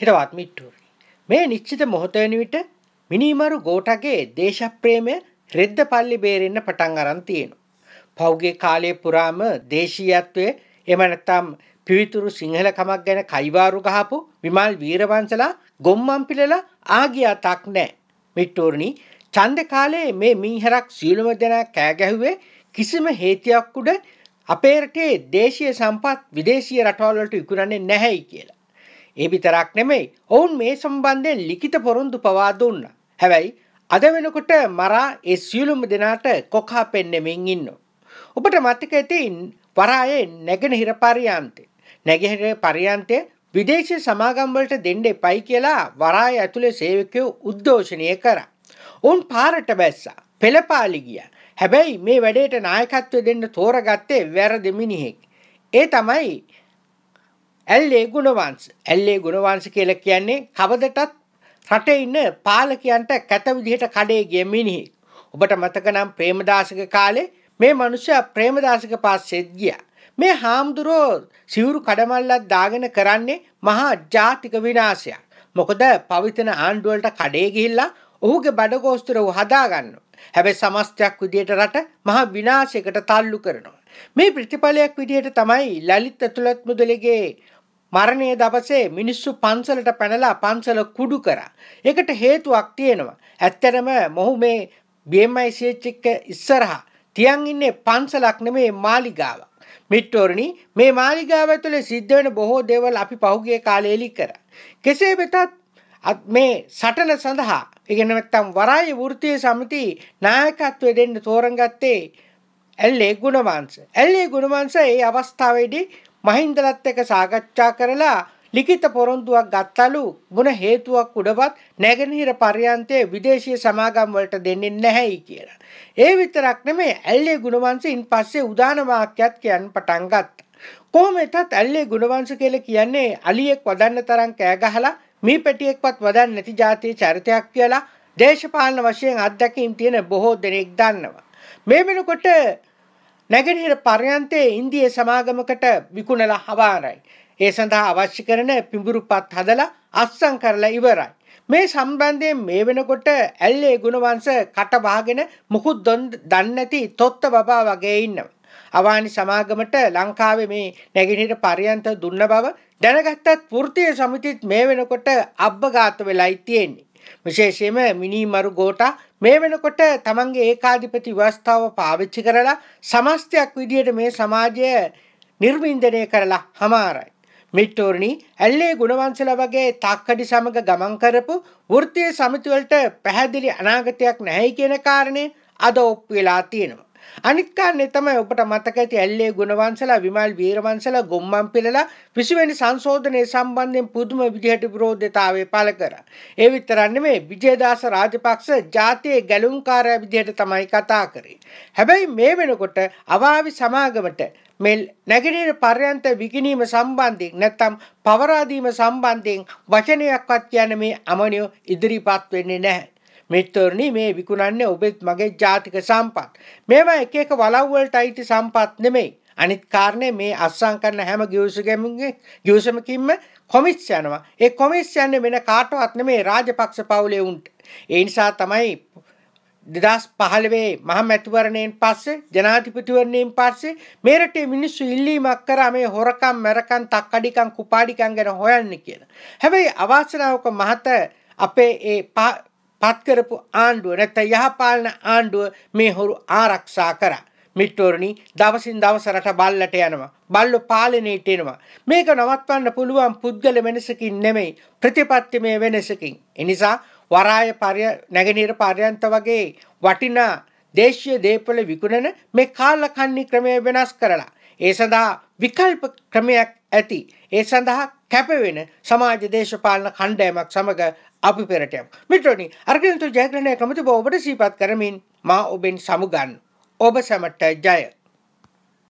හිටවත් මිට්ටුවනි. මේ නිශ්චිත මොහොතවන විට මිනිමරු ගෝටගේ දේශප්‍රේමය රෙද්ද පල්ලි බේරෙන්න පටන් අරන් තියෙනවා. පෞගේ කාලය පුරාම දේශීයත්වය එමනතම් පිවිතුරු සිංහලකමක් ගැන කයිවාරු ගහපු විමල් වීරවංශලා ගොම්මන් පිළලා ආගියා තක් නෑ. මිට්ටෝරණි චන්ද කාලයේ මේ මීහරක් සියලුම දෙනා කෑ ගැහුවේ කිසිම හේතියක් උඩ අපේ රටේ දේශීය සම්පත් විදේශීය රටවල් වලට විකුණන්නේ නැහැයි කියලා. ඒ විතරක් නෙමෙයි ඔවුන් මේ සම්බන්ධයෙන් ලිඛිත පොරොන්දු පවා දුන්නා. හැබැයි අද වෙනකොට මරා ඒ සියලුම දෙනාට කොකා පෙන්නෙමින් ඉන්නවා. ඔබට මතක ඇති වරායේ නැගෙනහිර පරියන්තේ. නැගෙනහිර පරියන්තේ විදේශ සමාගම් වලට දෙන්න එපයි කියලා වරාය ඇතුලේ සේවකයෝ උද්ඝෝෂණය කරා. ඔවුන් පාරට බැස්සා. පෙළපාලි ගියා. හැබැයි මේ වැඩේට නායකත්වය දෙන්න තෝරගත්තේ වැරදි මිනිහෙක්. ඒ තමයි ඇල්ලේ ගුණවංශ. ඇල්ලේ ගුණවංශ කියලා කියන්නේ කවදටත් රටේ ඉන්න පාලකයන්ට කැත විදිහට කඩේ ගිය මිනිහෙක්. ඔබට මතක නම් ප්‍රේමදාසක කාලේ මේ මනුෂ්‍යයා ප්‍රේමදාසක පාස්සෙත් ගියා. මේ හාමුදුරුවෝ සිවුරු කඩමල්ලක් දාගෙන කරන්නේ මහා ජාතික විනාශයක්. මොකද පවිතන ආණ්ඩුවලට කඩේ ගිහිල්ලා ඔහුගේ බඩගෝස්තරව හදාගන්නවා. හැබැයි සමස්තයක් විදියට රට මහා විනාශයකට තල්ලු කරනවා. මේ ප්‍රතිඵලයක් විදියට තමයි ලලිත් ඇතුළත් මුදලගේ මරණයේ දවසේ මිනිස්සු පන්සලට පැනලා පන්සල කුඩු කරා. ඒකට හේතුවක් තියෙනවා. ඇත්තටම මොහු මේ BMI CH එක ඉස්සරහා තියන් ඉන්නේ පන්සලක් නෙමේ මාලිගාවක්. මිට්ටෝරණි මේ මාලිගාව ඇතුලේ සිද්ධ වෙන බොහෝ දේවල් අපි පහුගිය කාලේ එලි කරා. කෙසේ වෙතත් මේ සටන සඳහා ඉගෙන නැත්තම් වරාය වෘත්තීය සමිති නායකත්වය දෙන්න තෝරගත්තේ ඇල්ලේ ගුණවංශ. ඇල්ලේ ගුණවංශ ඒ අවස්ථාවේදී මහින්දලත් එක්ක සාකච්ඡා කරලා ලිඛිත පොරොන්දුවක් ගත්තලු ಗುಣ හේතුවක් උඩවත් නැගෙනහිර පර්යන්තයේ විදේශීය සමාගම් වලට දෙන්නේ නැහැයි කියලා. ඒ විතරක් නෙමෙයි ඇල්ලේ ගුණවංශින් පස්සේ උදාන වාක්‍යයක් කියන්න පටන් ගත්තා. කොහොම වෙතත් ඇල්ලේ ගුණවංශ කියලා කියන්නේ අලියෙක් වදන්න තරම් කෑ ගහලා මේ පැටියෙක්වත් වදන්න නැති જાතියේ චරිතයක් කියලා දේශපාලන වශයෙන් අත්දැකීම් තියෙන බොහෝ දෙනෙක් දන්නවා. මේ වෙනකොට නැගෙනහිර පර්යන්තයේ ඉන්දිය සමාගමකට විකුණලා හවාරයි. ඒ සඳහා අවශ්‍ය කරන පිඹුරුපත් හදලා අත්සන් කරලා ඉවරයි. මේ සම්බන්ධයෙන් මේ වෙනකොට ඇල්ලේ ගුණවංශ කටබහගෙන මුකුත් දන්නේ නැති තොත්ත බබා වගේ ඉන්නවා. අවානි සමාගමට ලංකාවේ මේ නැගෙනහිර පරියන්ත දුන්න බව දැනගත්තත් වෘත්තීය සමිතිත් මේ වෙනකොට අබ්බගාත වෙලයි තියෙන්නේ. විශේෂයෙන්ම මිනී මරු ගෝටා මේ වෙනකොට තමන්ගේ ඒකාධිපති ව්‍යවස්ථාව පාවිච්චි කරලා සමස්තයක් විදියට මේ සමාජය නිර්වින්දනය කරලා හමාරයි. මිට්ටෝරණි ඇල්ලේ ගුණවංශලා වගේ තාක්කඩි සමග ගමන් කරපු වෘත්තීය සමිතිවලට පැහැදිලි අනාගතයක් නැහැ කියන කාරණේ අද ඔප්පු වෙලා තියෙනවා. අනිත් කාරණේ තමයි ඔබට මතක ඇති ඇල්ලේ ගුණවංශලා විමල් වීරවංශලා ගොම්මන් පිළලා 20 වෙනි සංශෝධනයේ සම්බන්ධයෙන් පුදුම විදිහට විරෝධතාවය පළ කරා. ඒ විතරක් නෙමෙයි විජේදාස රාජපක්ෂ ජාතියේ ගැලුම්කාරයා විදිහට තමයි කතා කරේ. හැබැයි මේ වෙනකොට අවාවි සමාගමට මෙල් නැගෙනීර පර්යන්ත විකිනීම සම්බන්ධයෙන් නැත්තම් පවරාදීම සම්බන්ධයෙන් වචනයක්වත් කියන මේ අමනියෝ ඉදිරිපත් වෙන්නේ නැහැ. මිත්වරණි මේ විකුණන්නේ ඔබෙත් මගේ ජාතික සම්පත්. මේවා එක එක වලව්වලට අයිති සම්පත් නෙමෙයි. අනිත් කාරණය මේ අස්සං කරන හැම ගියවසුගැමගේ ගියවසමකින්ම කොමිස් යනවා. ඒ කොමිස් යන්නේ වෙන කාටවත් නෙමේ රාජපක්ෂ පවුලේ උන්ට. ඒ නිසා තමයි දෙදස් පහළවේ මහ මැතිවරණයෙන් පස්සේ ජනාධිපතිවරණයෙන් පස්සේ මේ රටේ මිනිස්සු ඉල්ලීමක් කරා මේ හොරකම් මැරකම් තක්කඩිකම් කුපාඩිකම් ගැන හොයන්න කියලා. හැබැයි අවාසනාවක මහත අපේ ඒ පත්කරපු ආණ්ඩුව නැත්ත යහපාලන ආණ්ඩුව මේ හොරු ආරක්ෂා කර. මිට්ටෝරණි දවසින් දවසරට බල්ලට යනවා. බල්ලු පාලනයට එනවා. මේක නවත්වන්න පුළුවන් පුද්ගල වෙනසකින් නෙමෙයි ප්‍රතිපත්තිමය වෙනසකින්. එනිසා වරාය පරය නැගනීර පර්යන්ත වගේ වටිනා දේශීය දේපල විකුණන මේ කාලකන්නි ක්‍රමය වෙනස් කරලා. ඒ සඳහා විකල්ප ක්‍රමයක් ඇති ඒ සඳහා කැපවෙන සමාජ දේශපාලන කණ්ඩෑමක් සමඟ අපි පෙරටයක් මිටනි අර්ගනතු ජයග්‍රණය කමති ඔබට සීපත් කරමින් මා ඔබෙන් සමුගන්න ඔබ සැමට ජය